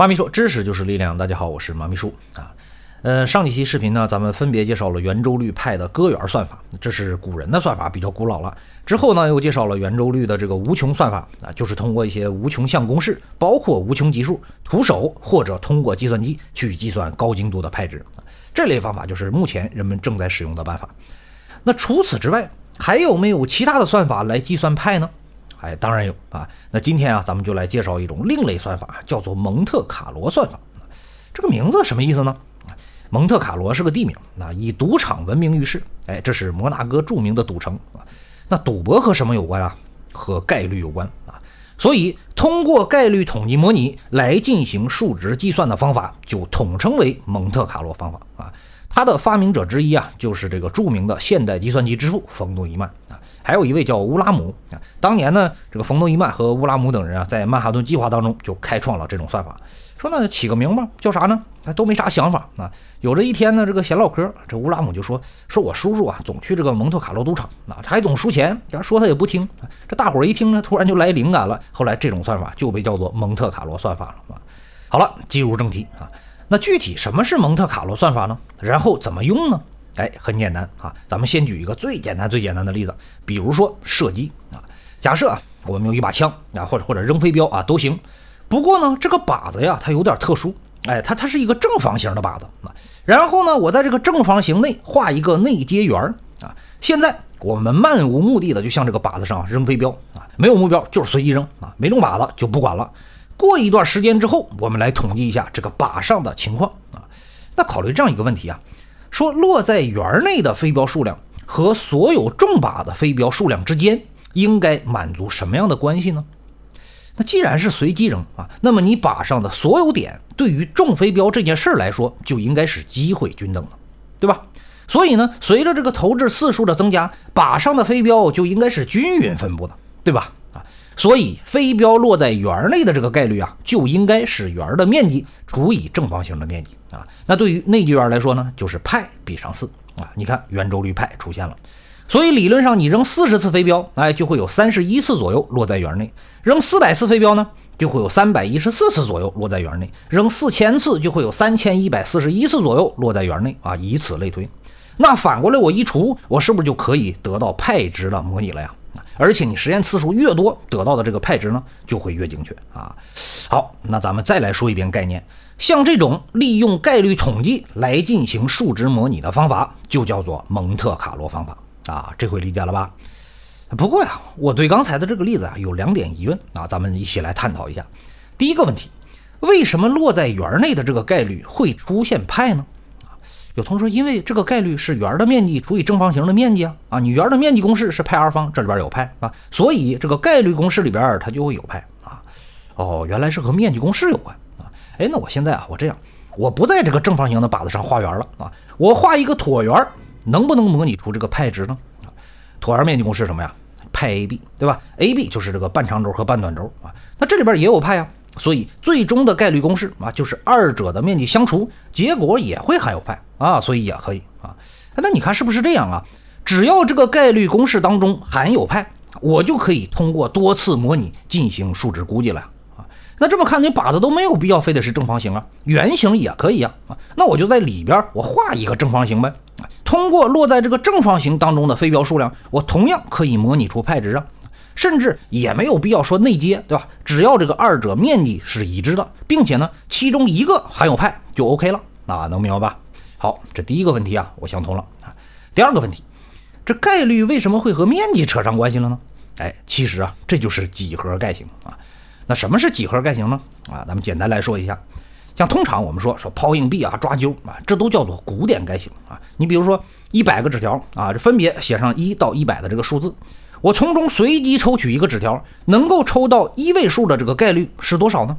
妈咪说：“知识就是力量。”大家好，我是妈咪叔啊。呃，上几期视频呢，咱们分别介绍了圆周率派的割圆算法，这是古人的算法，比较古老了。之后呢，又介绍了圆周率的这个无穷算法啊，就是通过一些无穷项公式，包括无穷级数，徒手或者通过计算机去计算高精度的派值，这类方法就是目前人们正在使用的办法。那除此之外，还有没有其他的算法来计算派呢？哎，当然有啊。那今天啊，咱们就来介绍一种另类算法，叫做蒙特卡罗算法。这个名字什么意思呢？蒙特卡罗是个地名，那以赌场闻名于世。哎，这是摩纳哥著名的赌城啊。那赌博和什么有关啊？和概率有关啊。所以，通过概率统计模拟来进行数值计算的方法，就统称为蒙特卡罗方法啊。它的发明者之一啊，就是这个著名的现代计算机之父冯诺依曼啊。还有一位叫乌拉姆啊，当年呢，这个冯诺依曼和乌拉姆等人啊，在曼哈顿计划当中就开创了这种算法，说那起个名吧，叫啥呢？他都没啥想法啊。有这一天呢，这个闲唠嗑，这乌拉姆就说，说我叔叔啊，总去这个蒙特卡洛赌场啊，他还总输钱，人说他也不听。这大伙儿一听呢，突然就来灵感了，后来这种算法就被叫做蒙特卡洛算法了啊。好了，进入正题啊，那具体什么是蒙特卡洛算法呢？然后怎么用呢？哎，很简单啊，咱们先举一个最简单最简单的例子，比如说射击啊，假设啊，我们有一把枪啊，或者或者扔飞镖啊都行。不过呢，这个靶子呀，它有点特殊，哎，它它是一个正方形的靶子。啊。然后呢，我在这个正方形内画一个内接圆啊。现在我们漫无目的的就向这个靶子上扔飞镖啊，没有目标就是随机扔啊，没中靶子就不管了。过一段时间之后，我们来统计一下这个靶上的情况啊。那考虑这样一个问题啊。说落在园内的飞镖数量和所有中靶的飞镖数量之间应该满足什么样的关系呢？那既然是随机扔啊，那么你靶上的所有点对于中飞镖这件事儿来说就应该是机会均等的，对吧？所以呢，随着这个投掷次数的增加，靶上的飞镖就应该是均匀分布的，对吧？所以飞镖落在圆内的这个概率啊，就应该是圆的面积除以正方形的面积啊。那对于内接圆来说呢，就是派比上四啊。你看圆周率派出现了。所以理论上你扔四十次飞镖，哎，就会有三十一次左右落在圆内；扔四百次飞镖呢，就会有三百一十四次左右落在圆内；扔四千次就会有三千一百四十一次左右落在圆内啊。以此类推。那反过来我一除，我是不是就可以得到派值的模拟了呀？而且你实验次数越多，得到的这个派值呢就会越精确啊。好，那咱们再来说一遍概念，像这种利用概率统计来进行数值模拟的方法，就叫做蒙特卡罗方法啊。这回理解了吧？不过呀，我对刚才的这个例子啊有两点疑问啊，咱们一起来探讨一下。第一个问题，为什么落在圆内的这个概率会出现派呢？有同学说，因为这个概率是圆的面积除以正方形的面积啊，啊，你圆的面积公式是派 r 方，这里边有派啊，所以这个概率公式里边它就会有派啊，哦，原来是和面积公式有关啊，哎，那我现在啊，我这样，我不在这个正方形的靶子上画圆了啊，我画一个椭圆，能不能模拟出这个派值呢？椭圆面积公式什么呀？派 ab，对吧？ab 就是这个半长轴和半短轴啊，那这里边也有派呀。所以最终的概率公式啊，就是二者的面积相除，结果也会含有派啊，所以也可以啊。那你看是不是这样啊？只要这个概率公式当中含有派，我就可以通过多次模拟进行数值估计了啊。那这么看，你靶子都没有必要非得是正方形啊，圆形也可以啊啊。那我就在里边我画一个正方形呗，通过落在这个正方形当中的飞镖数量，我同样可以模拟出派值啊。甚至也没有必要说内接，对吧？只要这个二者面积是已知的，并且呢，其中一个含有派就 OK 了。那能明白吧？好，这第一个问题啊，我想通了啊。第二个问题，这概率为什么会和面积扯上关系了呢？哎，其实啊，这就是几何概型啊。那什么是几何概型呢？啊，咱们简单来说一下。像通常我们说说抛硬币啊、抓阄啊，这都叫做古典概型啊。你比如说一百个纸条啊，这分别写上一到一百的这个数字。我从中随机抽取一个纸条，能够抽到一位数的这个概率是多少呢？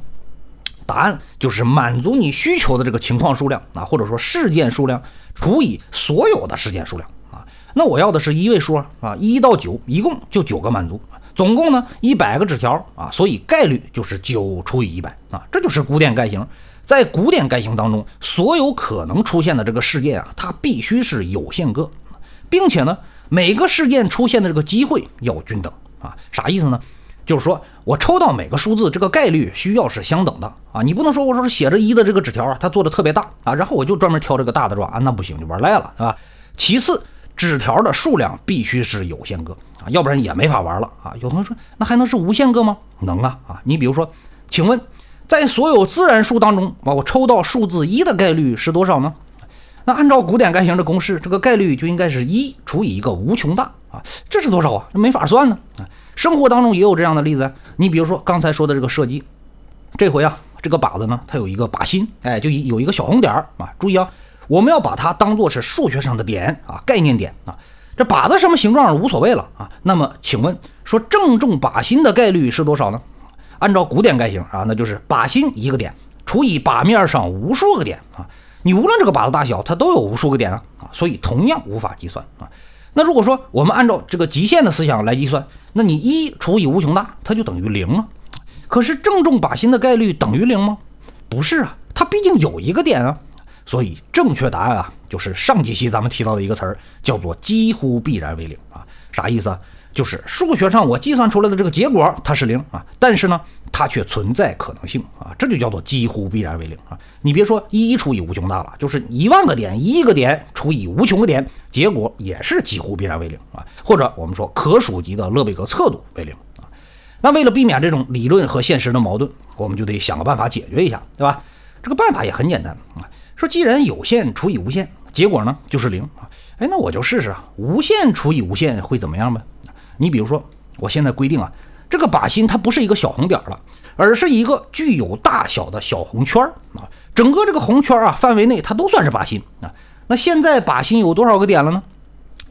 答案就是满足你需求的这个情况数量啊，或者说事件数量除以所有的事件数量啊。那我要的是一位数啊，一到九一共就九个满足，总共呢一百个纸条啊，所以概率就是九除以一百啊。这就是古典概型，在古典概型当中，所有可能出现的这个事件啊，它必须是有限个，并且呢。每个事件出现的这个机会要均等啊，啥意思呢？就是说我抽到每个数字这个概率需要是相等的啊，你不能说我说写着一的这个纸条，啊，它做的特别大啊，然后我就专门挑这个大的抓，那不行，就玩赖了，是吧？其次，纸条的数量必须是有限个啊，要不然也没法玩了啊。有同学说，那还能是无限个吗？能啊啊！你比如说，请问，在所有自然数当中，我抽到数字一的概率是多少呢？那按照古典概型的公式，这个概率就应该是一除以一个无穷大啊，这是多少啊？没法算呢啊！生活当中也有这样的例子，你比如说刚才说的这个射击，这回啊，这个靶子呢，它有一个靶心，哎，就有一个小红点儿啊。注意啊，我们要把它当做是数学上的点啊，概念点啊。这靶子什么形状无所谓了啊。那么，请问说正中靶心的概率是多少呢？按照古典概型啊，那就是靶心一个点除以靶面上无数个点啊。你无论这个靶子大小，它都有无数个点啊，啊，所以同样无法计算啊。那如果说我们按照这个极限的思想来计算，那你一除以无穷大，它就等于零啊。可是正中靶心的概率等于零吗？不是啊，它毕竟有一个点啊，所以正确答案啊，就是上几期咱们提到的一个词儿，叫做几乎必然为零啊，啥意思？啊？就是数学上我计算出来的这个结果，它是零啊，但是呢，它却存在可能性啊，这就叫做几乎必然为零啊。你别说一除以无穷大了，就是一万个点、一个点除以无穷个点，结果也是几乎必然为零啊。或者我们说可数级的勒贝格测度为零啊。那为了避免这种理论和现实的矛盾，我们就得想个办法解决一下，对吧？这个办法也很简单啊，说既然有限除以无限，结果呢就是零啊。哎，那我就试试啊，无限除以无限会怎么样呗？你比如说，我现在规定啊，这个靶心它不是一个小红点了，而是一个具有大小的小红圈儿啊。整个这个红圈儿啊范围内，它都算是靶心啊。那现在靶心有多少个点了呢？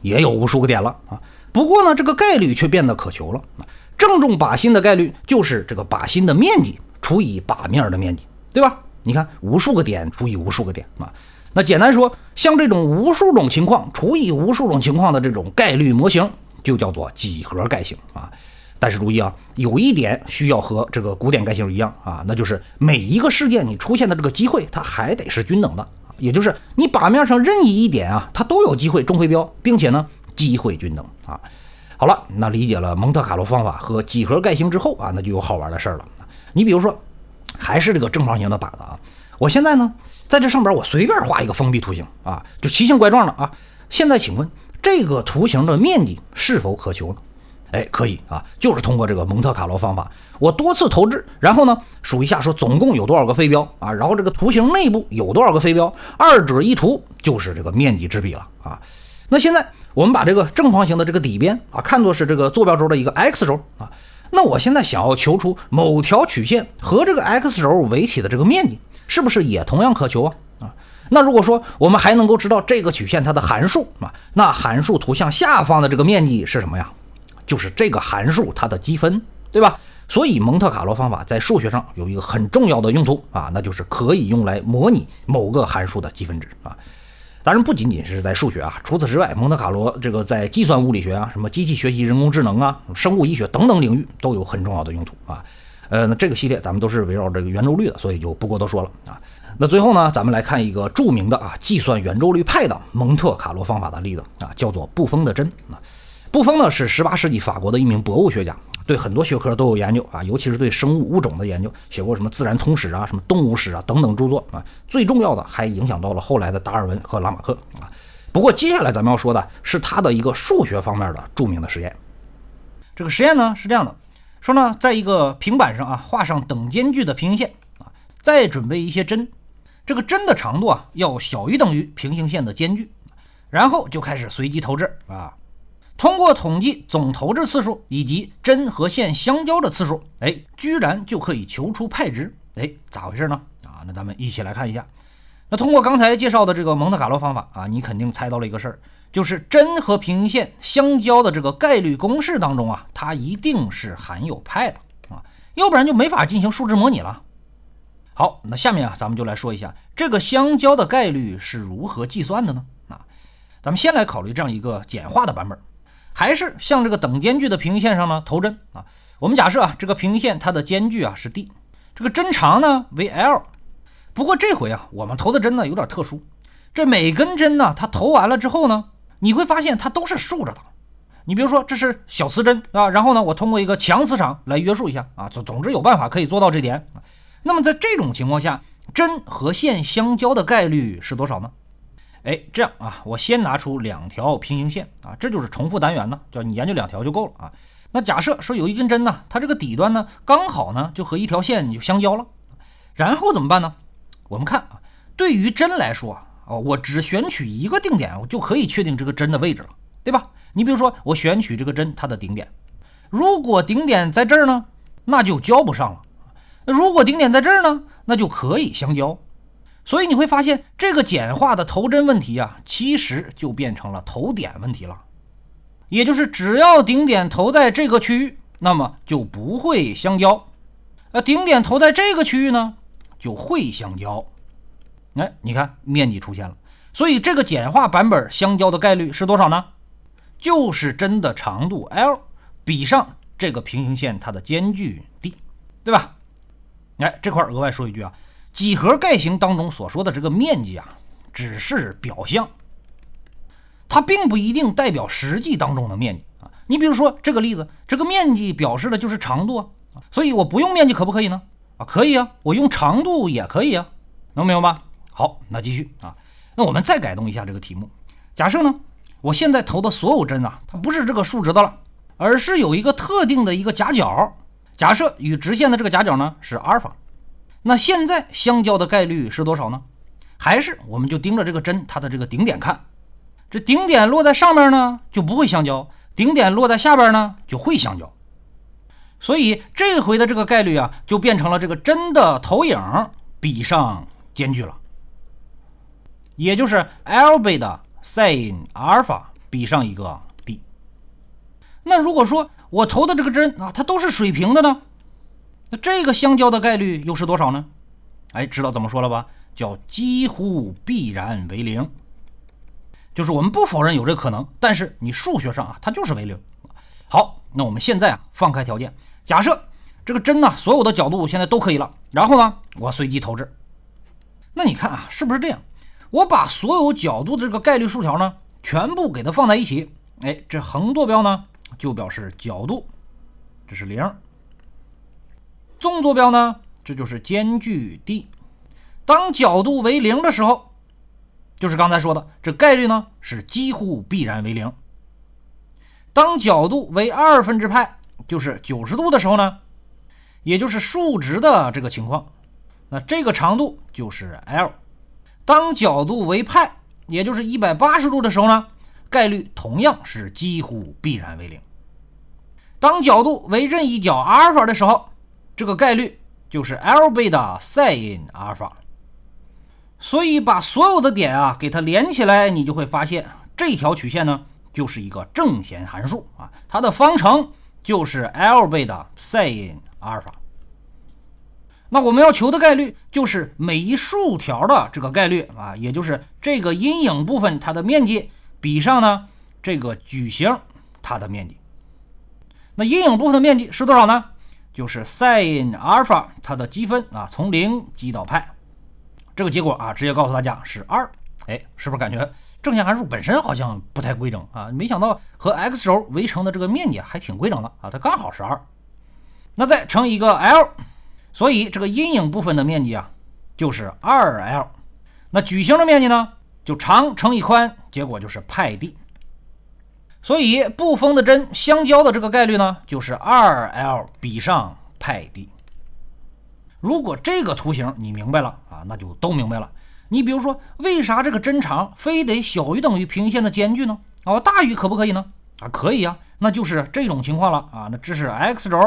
也有无数个点了啊。不过呢，这个概率却变得可求了啊。正中靶心的概率就是这个靶心的面积除以靶面的面积，对吧？你看无数个点除以无数个点啊。那简单说，像这种无数种情况除以无数种情况的这种概率模型。就叫做几何概型啊，但是注意啊，有一点需要和这个古典概型一样啊，那就是每一个事件你出现的这个机会，它还得是均等的，也就是你把面上任意一点啊，它都有机会中飞镖，并且呢，机会均等啊。好了，那理解了蒙特卡洛方法和几何概型之后啊，那就有好玩的事儿了。你比如说，还是这个正方形的靶子啊，我现在呢，在这上边我随便画一个封闭图形啊，就奇形怪状的啊。现在请问。这个图形的面积是否可求呢？哎，可以啊，就是通过这个蒙特卡罗方法，我多次投掷，然后呢数一下说总共有多少个飞镖啊，然后这个图形内部有多少个飞镖，二者一除就是这个面积之比了啊。那现在我们把这个正方形的这个底边啊看作是这个坐标轴的一个 x 轴啊，那我现在想要求出某条曲线和这个 x 轴围起的这个面积，是不是也同样可求啊？那如果说我们还能够知道这个曲线它的函数啊，那函数图像下方的这个面积是什么呀？就是这个函数它的积分，对吧？所以蒙特卡罗方法在数学上有一个很重要的用途啊，那就是可以用来模拟某个函数的积分值啊。当然，不仅仅是在数学啊，除此之外，蒙特卡罗这个在计算物理学啊、什么机器学习、人工智能啊、生物医学等等领域都有很重要的用途啊。呃，那这个系列咱们都是围绕这个圆周率的，所以就不过多说了啊。那最后呢，咱们来看一个著名的啊计算圆周率派的蒙特卡罗方法的例子啊，叫做布丰的针啊。布丰呢是十八世纪法国的一名博物学家，对很多学科都有研究啊，尤其是对生物物种的研究，写过什么《自然通史》啊、什么《动物史》啊等等著作啊。最重要的还影响到了后来的达尔文和拉马克啊。不过接下来咱们要说的是他的一个数学方面的著名的实验，这个实验呢是这样的。说呢，在一个平板上啊，画上等间距的平行线啊，再准备一些针，这个针的长度啊要小于等于平行线的间距，然后就开始随机投掷啊，通过统计总投掷次数以及针和线相交的次数，哎，居然就可以求出派值，哎，咋回事呢？啊，那咱们一起来看一下，那通过刚才介绍的这个蒙特卡罗方法啊，你肯定猜到了一个事儿。就是针和平行线相交的这个概率公式当中啊，它一定是含有派的啊，要不然就没法进行数值模拟了。好，那下面啊，咱们就来说一下这个相交的概率是如何计算的呢？啊，咱们先来考虑这样一个简化的版本，还是像这个等间距的平行线上呢投针啊。我们假设啊，这个平行线它的间距啊是 d，这个针长呢为 l。不过这回啊，我们投的针呢有点特殊，这每根针呢，它投完了之后呢。你会发现它都是竖着的，你比如说这是小磁针啊，然后呢，我通过一个强磁场来约束一下啊，总总之有办法可以做到这点。那么在这种情况下，针和线相交的概率是多少呢？哎，这样啊，我先拿出两条平行线啊，这就是重复单元呢，叫你研究两条就够了啊。那假设说有一根针呢，它这个底端呢刚好呢就和一条线就相交了，然后怎么办呢？我们看啊，对于针来说。哦，我只选取一个定点，我就可以确定这个针的位置了，对吧？你比如说，我选取这个针它的顶点，如果顶点在这儿呢，那就交不上了；那如果顶点在这儿呢，那就可以相交。所以你会发现，这个简化的投针问题啊，其实就变成了投点问题了，也就是只要顶点投在这个区域，那么就不会相交；那顶点投在这个区域呢，就会相交。哎，你看面积出现了，所以这个简化版本相交的概率是多少呢？就是真的长度 l 比上这个平行线它的间距 d，对吧？哎，这块额外说一句啊，几何概型当中所说的这个面积啊，只是表象，它并不一定代表实际当中的面积啊。你比如说这个例子，这个面积表示的就是长度啊，所以我不用面积可不可以呢？啊，可以啊，我用长度也可以啊，能明白吧？好，那继续啊。那我们再改动一下这个题目。假设呢，我现在投的所有针啊，它不是这个竖直的了，而是有一个特定的一个夹角。假设与直线的这个夹角呢是阿尔法。那现在相交的概率是多少呢？还是我们就盯着这个针它的这个顶点看。这顶点落在上面呢，就不会相交；顶点落在下边呢，就会相交。所以这回的这个概率啊，就变成了这个针的投影比上间距了。也就是 L 倍的 sin 阿尔法比上一个 d。那如果说我投的这个针啊，它都是水平的呢，那这个相交的概率又是多少呢？哎，知道怎么说了吧？叫几乎必然为零。就是我们不否认有这个可能，但是你数学上啊，它就是为零。好，那我们现在啊，放开条件，假设这个针呢，所有的角度现在都可以了。然后呢，我随机投掷。那你看啊，是不是这样？我把所有角度的这个概率竖条呢，全部给它放在一起。哎，这横坐标呢就表示角度，这是零。纵坐标呢，这就是间距 d。当角度为零的时候，就是刚才说的，这概率呢是几乎必然为零。当角度为二分之派，就是九十度的时候呢，也就是数值的这个情况，那这个长度就是 l。当角度为派，也就是一百八十度的时候呢，概率同样是几乎必然为零。当角度为任意角阿尔法的时候，这个概率就是 l 倍的 sin 阿尔法。所以把所有的点啊给它连起来，你就会发现这条曲线呢就是一个正弦函数啊，它的方程就是 l 倍的 sin 阿尔法。那我们要求的概率就是每一竖条的这个概率啊，也就是这个阴影部分它的面积比上呢这个矩形它的面积。那阴影部分的面积是多少呢？就是 sine 尔法它的积分啊，从零积到派。这个结果啊，直接告诉大家是二。哎，是不是感觉正弦函数本身好像不太规整啊？没想到和 x 轴围成的这个面积还挺规整的啊，它刚好是二。那再乘一个 l。所以这个阴影部分的面积啊，就是二 l，那矩形的面积呢，就长乘以宽，结果就是派 d。所以不封的针相交的这个概率呢，就是二 l 比上派 d。如果这个图形你明白了啊，那就都明白了。你比如说，为啥这个针长非得小于等于平行线的间距呢？啊，大于可不可以呢？啊，可以呀，那就是这种情况了啊。那这是 x 轴。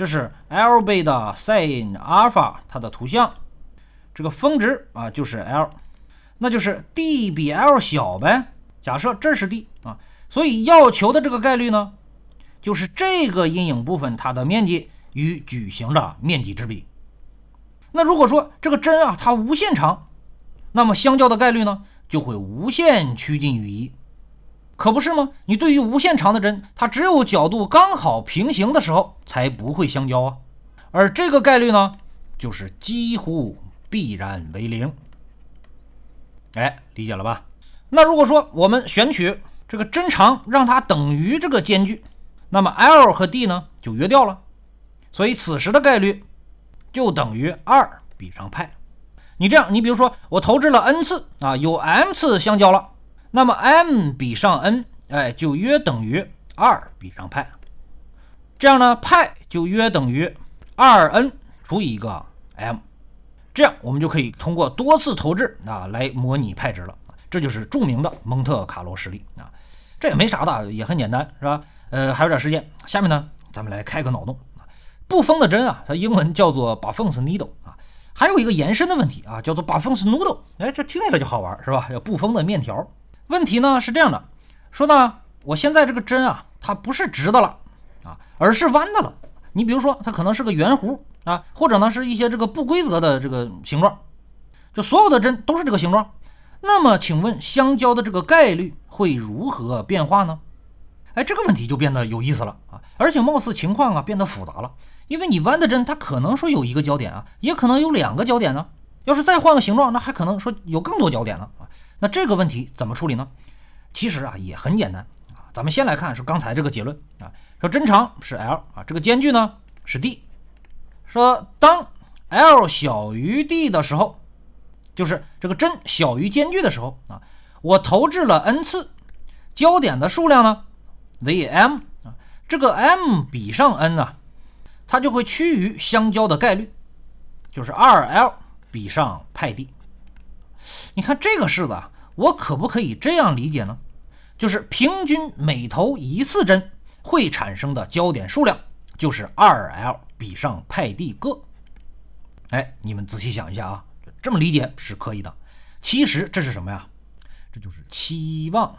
这是 l 倍的 sin 阿尔法，它的图像，这个峰值啊就是 l，那就是 d 比 l 小呗。假设这是 d 啊，所以要求的这个概率呢，就是这个阴影部分它的面积与矩形的面积之比。那如果说这个针啊它无限长，那么相交的概率呢就会无限趋近于一。可不是吗？你对于无限长的针，它只有角度刚好平行的时候才不会相交啊，而这个概率呢，就是几乎必然为零。哎，理解了吧？那如果说我们选取这个针长让它等于这个间距，那么 l 和 d 呢就约掉了，所以此时的概率就等于二比上派。你这样，你比如说我投掷了 n 次啊，有 m 次相交了。那么 m 比上 n，哎，就约等于二比上派，这样呢，派就约等于二 n 除以一个 m，这样我们就可以通过多次投掷啊来模拟派值了。这就是著名的蒙特卡罗实例啊，这也没啥的，也很简单，是吧？呃，还有点时间，下面呢，咱们来开个脑洞啊，不封的针啊，它英文叫做 Buffon's needle 啊，还有一个延伸的问题啊，叫做 Buffon's noodle，哎，这听起来就好玩，是吧？要不封的面条。问题呢是这样的，说呢，我现在这个针啊，它不是直的了啊，而是弯的了。你比如说，它可能是个圆弧啊，或者呢是一些这个不规则的这个形状。就所有的针都是这个形状。那么，请问相交的这个概率会如何变化呢？哎，这个问题就变得有意思了啊，而且貌似情况啊变得复杂了，因为你弯的针它可能说有一个焦点啊，也可能有两个焦点呢。要是再换个形状，那还可能说有更多焦点了啊。那这个问题怎么处理呢？其实啊也很简单啊，咱们先来看是刚才这个结论啊，说针长是 l 啊，这个间距呢是 d，说当 l 小于 d 的时候，就是这个针小于间距的时候啊，我投掷了 n 次，交点的数量呢为 m 啊，这个 m 比上 n 呢，它就会趋于相交的概率，就是 2l 比上派 d。你看这个式子啊，我可不可以这样理解呢？就是平均每投一次针会产生的焦点数量就是二 l 比上派 d 个。哎，你们仔细想一下啊，这么理解是可以的。其实这是什么呀？这就是期望。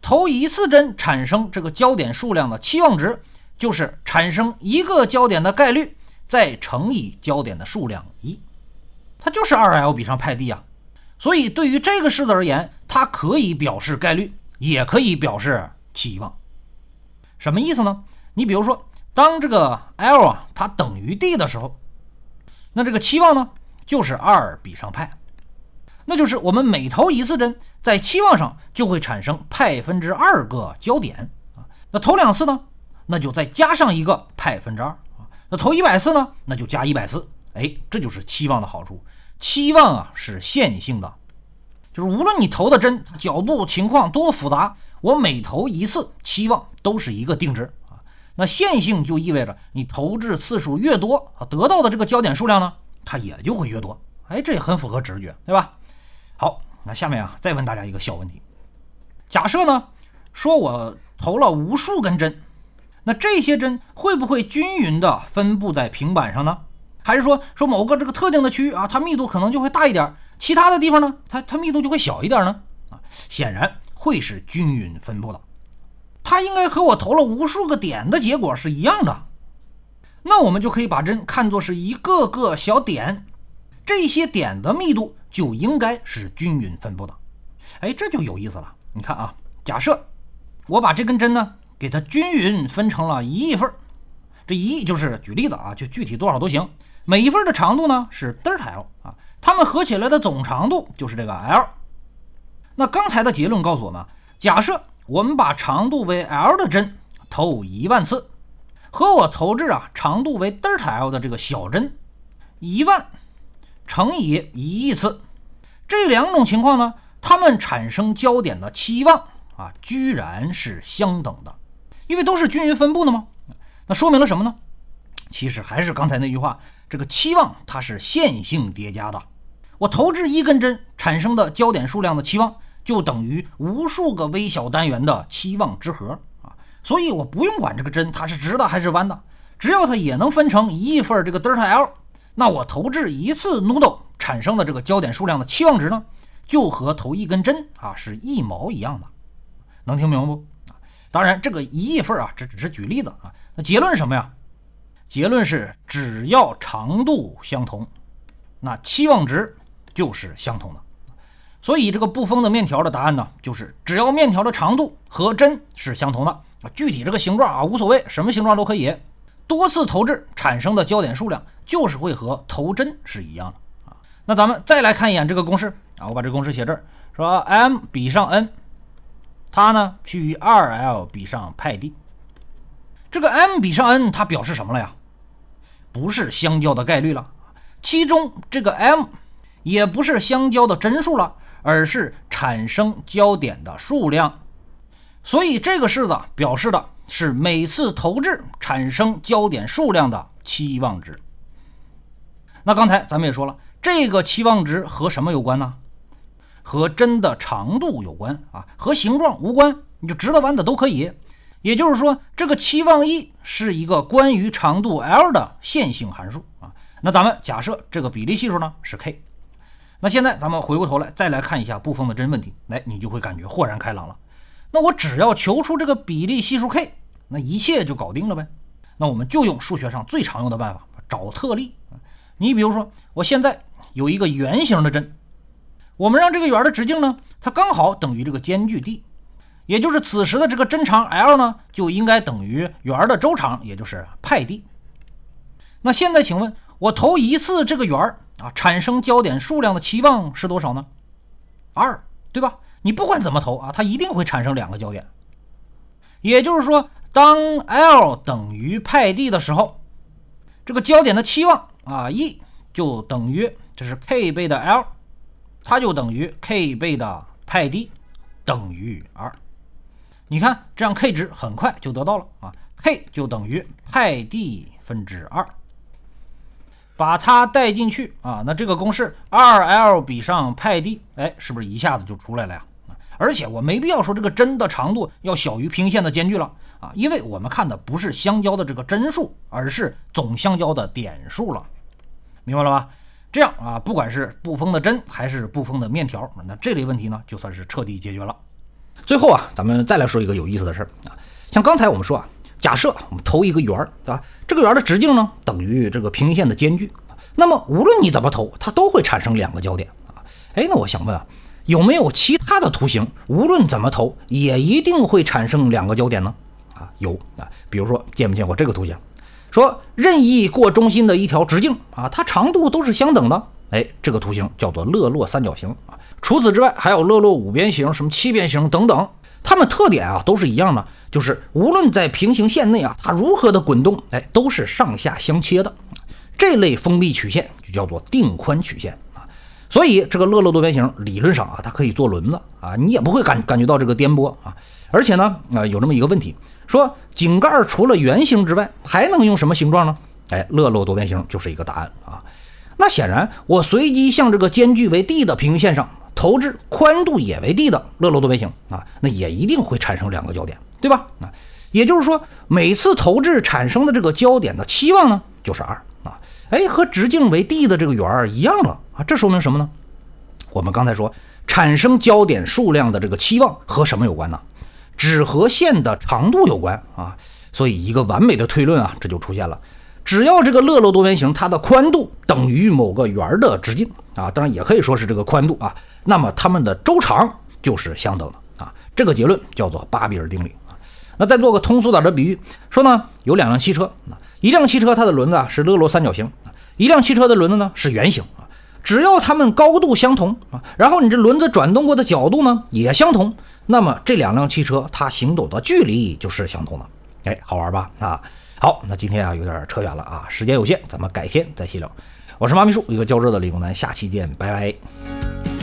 投一次针产生这个焦点数量的期望值，就是产生一个焦点的概率再乘以焦点的数量一，它就是二 l 比上派 d 啊。所以，对于这个式子而言，它可以表示概率，也可以表示期望。什么意思呢？你比如说，当这个 l 啊，它等于 d 的时候，那这个期望呢，就是二比上派。那就是我们每投一次针，在期望上就会产生派分之二个交点啊。那投两次呢，那就再加上一个派分之二啊。那投一百次呢，那就加一百次。哎，这就是期望的好处。期望啊是线性的，就是无论你投的针角度情况多复杂，我每投一次期望都是一个定值啊。那线性就意味着你投掷次数越多，得到的这个焦点数量呢，它也就会越多。哎，这也很符合直觉，对吧？好，那下面啊再问大家一个小问题：假设呢说我投了无数根针，那这些针会不会均匀的分布在平板上呢？还是说说某个这个特定的区域啊，它密度可能就会大一点，其他的地方呢，它它密度就会小一点呢？啊，显然会是均匀分布的。它应该和我投了无数个点的结果是一样的。那我们就可以把针看作是一个个小点，这些点的密度就应该是均匀分布的。哎，这就有意思了。你看啊，假设我把这根针呢，给它均匀分成了一亿份，这一亿就是举例子啊，就具体多少都行。每一份的长度呢是德尔塔 l 啊，它们合起来的总长度就是这个 l。那刚才的结论告诉我们，假设我们把长度为 l 的针投一万次，和我投掷啊长度为德尔塔 l 的这个小针一万乘以一亿次，这两种情况呢，它们产生交点的期望啊，居然是相等的，因为都是均匀分布的吗？那说明了什么呢？其实还是刚才那句话，这个期望它是线性叠加的。我投掷一根针产生的焦点数量的期望，就等于无数个微小单元的期望之和啊。所以我不用管这个针它是直的还是弯的，只要它也能分成一亿份这个德尔塔 l，那我投掷一次 noodle 产生的这个焦点数量的期望值呢，就和投一根针啊是一毛一样的。能听明白不？啊，当然这个一亿份啊，这只是举例子啊。那结论什么呀？结论是，只要长度相同，那期望值就是相同的。所以这个不封的面条的答案呢，就是只要面条的长度和针是相同的，啊，具体这个形状啊无所谓，什么形状都可以。多次投掷产生的交点数量就是会和投针是一样的啊。那咱们再来看一眼这个公式啊，我把这个公式写这儿，说 m 比上 n，它呢趋于二 l 比上派 d。这个 m 比上 n 它表示什么了呀？不是相交的概率了，其中这个 m 也不是相交的帧数了，而是产生交点的数量。所以这个式子表示的是每次投掷产生交点数量的期望值。那刚才咱们也说了，这个期望值和什么有关呢？和针的长度有关啊，和形状无关，你就直的弯的都可以。也就是说，这个期望 E 是一个关于长度 l 的线性函数啊。那咱们假设这个比例系数呢是 k。那现在咱们回过头来再来看一下布冯的真问题，来，你就会感觉豁然开朗了。那我只要求出这个比例系数 k，那一切就搞定了呗。那我们就用数学上最常用的办法，找特例。你比如说，我现在有一个圆形的针，我们让这个圆的直径呢，它刚好等于这个间距 d。也就是此时的这个真长 l 呢，就应该等于圆的周长，也就是派 d。那现在，请问我投一次这个圆儿啊，产生交点数量的期望是多少呢？二，对吧？你不管怎么投啊，它一定会产生两个交点。也就是说，当 l 等于派 d 的时候，这个交点的期望啊 e 就等于这是 k 倍的 l，它就等于 k 倍的派 d，等于二。你看，这样 k 值很快就得到了啊，k 就等于派 d 分之二，把它带进去啊，那这个公式二 l 比上派 d，哎，是不是一下子就出来了呀？而且我没必要说这个针的长度要小于平行线的间距了啊，因为我们看的不是相交的这个针数，而是总相交的点数了，明白了吧？这样啊，不管是不封的针还是不封的面条，那这类问题呢，就算是彻底解决了。最后啊，咱们再来说一个有意思的事儿啊。像刚才我们说啊，假设我们投一个圆儿，对吧？这个圆的直径呢等于这个平行线的间距。那么无论你怎么投，它都会产生两个交点啊。哎，那我想问啊，有没有其他的图形，无论怎么投，也一定会产生两个交点呢？啊，有啊，比如说见没见过这个图形？说任意过中心的一条直径啊，它长度都是相等的。哎，这个图形叫做勒洛三角形啊。除此之外，还有勒洛五边形、什么七边形等等。它们特点啊都是一样的，就是无论在平行线内啊，它如何的滚动，哎，都是上下相切的。这类封闭曲线就叫做定宽曲线啊。所以这个勒洛多边形理论上啊，它可以做轮子啊，你也不会感感觉到这个颠簸啊。而且呢，啊，有这么一个问题，说井盖除了圆形之外，还能用什么形状呢？哎，勒洛多边形就是一个答案啊。那显然，我随机向这个间距为 d 的平行线上投掷宽度也为 d 的勒洛多边形啊，那也一定会产生两个焦点，对吧？啊，也就是说，每次投掷产生的这个焦点的期望呢，就是二啊，哎，和直径为 d 的这个圆儿一样了啊。这说明什么呢？我们刚才说，产生焦点数量的这个期望和什么有关呢？纸和线的长度有关啊。所以，一个完美的推论啊，这就出现了。只要这个勒洛多边形它的宽度等于某个圆的直径啊，当然也可以说是这个宽度啊，那么它们的周长就是相等的啊。这个结论叫做巴比尔定理啊。那再做个通俗点的比喻，说呢，有两辆汽车啊，一辆汽车它的轮子啊是勒洛三角形啊，一辆汽车的轮子呢是圆形啊，只要它们高度相同啊，然后你这轮子转动过的角度呢也相同，那么这两辆汽车它行走的距离就是相同的。哎，好玩吧？啊。好，那今天啊，有点扯远了啊，时间有限，咱们改天再细聊。我是妈咪叔，一个较真的理工男，下期见，拜拜。